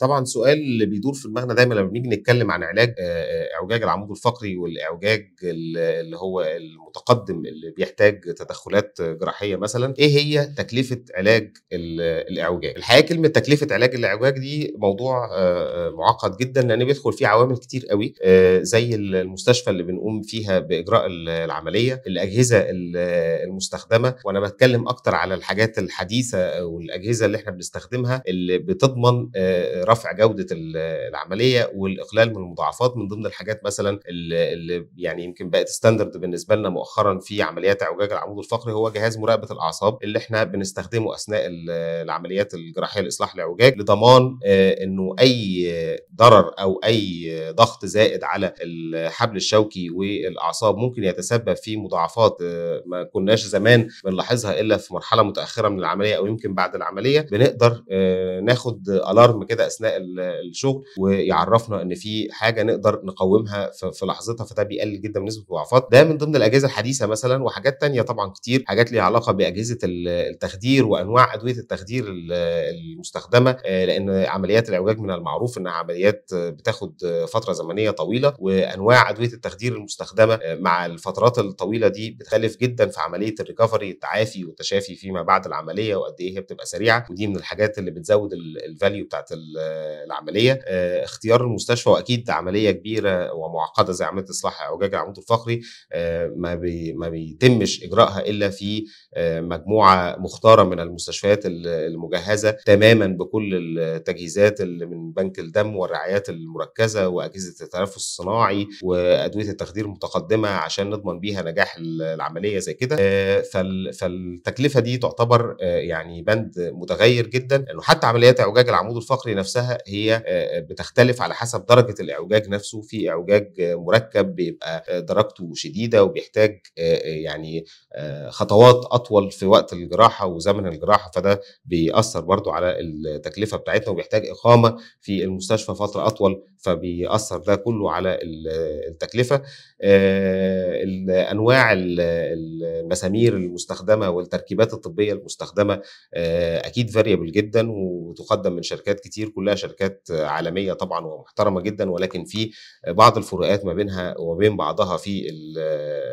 طبعا سؤال اللي بيدور في دماغنا دايما لما بنيجي نتكلم عن علاج آه، آه، اعوجاج العمود الفقري والاعوجاج اللي هو المتقدم اللي بيحتاج تدخلات جراحيه مثلا ايه هي تكلفه علاج الاعوجاج الحقيقه كلمه تكلفه علاج الاعوجاج دي موضوع آه، معقد جدا لان بيدخل فيه عوامل كتير قوي زي المستشفى اللي بنقوم فيها باجراء العمليه الاجهزه المستخدمه وانا بتكلم اكتر على الحاجات الحديثه والاجهزه اللي احنا بنستخدمها اللي بتضمن رفع جوده العمليه والاقلال من المضاعفات من ضمن الحاجات مثلا اللي يعني يمكن بقت ستاندرد بالنسبه لنا مؤخرا في عمليات اعوجاج العمود الفقري هو جهاز مراقبه الاعصاب اللي احنا بنستخدمه اثناء العمليات الجراحيه لاصلاح الاعوجاج لضمان آه، انه اي ضرر او اي ضغط زائد على الحبل الشوكي والاعصاب ممكن يتسبب في مضاعفات آه، ما كناش زمان بنلاحظها الا في مرحله متاخره من العمليه او يمكن بعد العمليه بنقدر آه، ناخد الارم كده اثناء اثناء الشغل ويعرفنا ان في حاجه نقدر نقومها في لحظتها فده بيقلل جدا من نسبه الوعفات ده من ضمن الاجهزه الحديثه مثلا وحاجات تانية طبعا كتير حاجات ليها علاقه باجهزه التخدير وانواع ادويه التخدير المستخدمه آه، لان عمليات العوجاج من المعروف انها عمليات بتاخد فتره زمنيه طويله وانواع ادويه التخدير المستخدمه آه، مع الفترات الطويله دي بتختلف جدا في عمليه الريكفري التعافي والتشافي فيما بعد العمليه وقد ايه هي بتبقى سريعه ودي من الحاجات اللي بتزود الفاليو بتاعت العمليه آه، اختيار المستشفى واكيد عمليه كبيره ومعقده زي عمليه اصلاح اعوجاج العمود الفقري آه، ما بي ما بيتمش اجراءها الا في آه، مجموعه مختاره من المستشفيات المجهزه تماما بكل التجهيزات اللي من بنك الدم والرعايات المركزه واجهزه التنفس الصناعي وادويه التخدير المتقدمه عشان نضمن بيها نجاح العمليه زي كده فالتكلفه دي تعتبر يعني بند متغير جدا لانه حتى عمليات اعوجاج العمود الفقري نفسها نفسها هي آه، آه، بتختلف على حسب درجه الاعوجاج نفسه في اعوجاج مركب بيبقى آه، درجته شديده وبيحتاج يعني خطوات اطول في وقت الجراحه وزمن الجراحه فده بيأثر برضو على التكلفه بتاعتنا وبيحتاج اقامه في المستشفى فتره اطول فبيأثر ده كله على التكلفه انواع المسامير المستخدمه والتركيبات الطبيه المستخدمه اكيد فاريبل جدا وتقدم من شركات كتير كلها كلها شركات عالميه طبعا ومحترمه جدا ولكن في بعض الفروقات ما بينها وبين بعضها في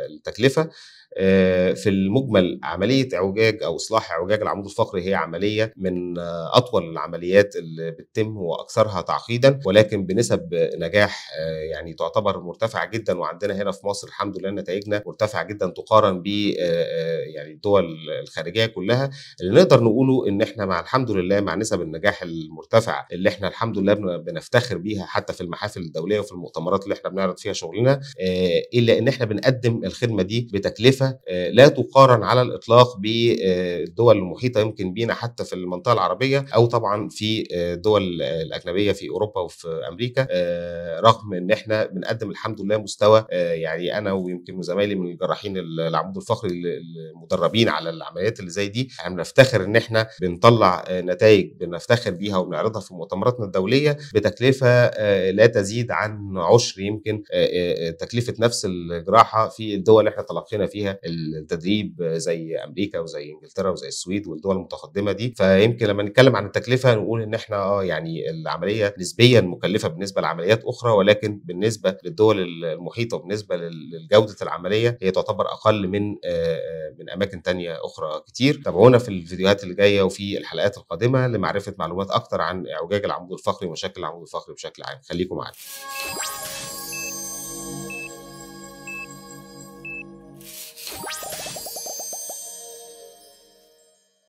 التكلفه آه، في المجمل عمليه اعوجاج او اصلاح اعوجاج العمود الفقري هي عمليه من اطول العمليات اللي بتتم واكثرها تعقيدا ولكن بنسب نجاح آه، يعني تعتبر مرتفعه جدا وعندنا هنا في مصر الحمد لله نتائجنا مرتفعه جدا تقارن ب آه، يعني الدول الخارجيه كلها اللي نقدر نقوله ان احنا مع الحمد لله مع نسب النجاح المرتفعه اللي احنا الحمد لله بنفتخر بيها حتى في المحافل الدوليه وفي المؤتمرات اللي احنا بنعرض فيها شغلنا الا ان احنا بنقدم الخدمه دي بتكلفه مختلفة آه، لا تقارن على الإطلاق بالدول المحيطة يمكن بينا حتى في المنطقة العربية أو طبعا في الدول آه، الأجنبية في أوروبا وفي أمريكا آه، رغم إن إحنا بنقدم الحمد لله مستوى يعني أنا ويمكن وزمايلي من الجراحين العمود الفقري المدربين على العمليات اللي زي دي احنا يعني بنفتخر إن إحنا بنطلع نتائج بنفتخر بيها وبنعرضها في مؤتمراتنا الدولية بتكلفة لا تزيد عن عشر يمكن تكلفة نفس الجراحة في الدول اللي إحنا تلقينا فيها فيها التدريب زي امريكا وزي انجلترا وزي السويد والدول المتقدمه دي فيمكن لما نتكلم عن التكلفه نقول ان احنا اه يعني العمليه نسبيا مكلفه بالنسبه لعمليات اخرى ولكن بالنسبه للدول المحيطه وبالنسبه لجوده العمليه هي تعتبر اقل من آه، آه، من اماكن تانية اخرى كتير تابعونا في الفيديوهات اللي جايه وفي الحلقات القادمه لمعرفه معلومات اكتر عن اعوجاج العمود الفقري ومشاكل العمود الفقري بشكل عام خليكم معانا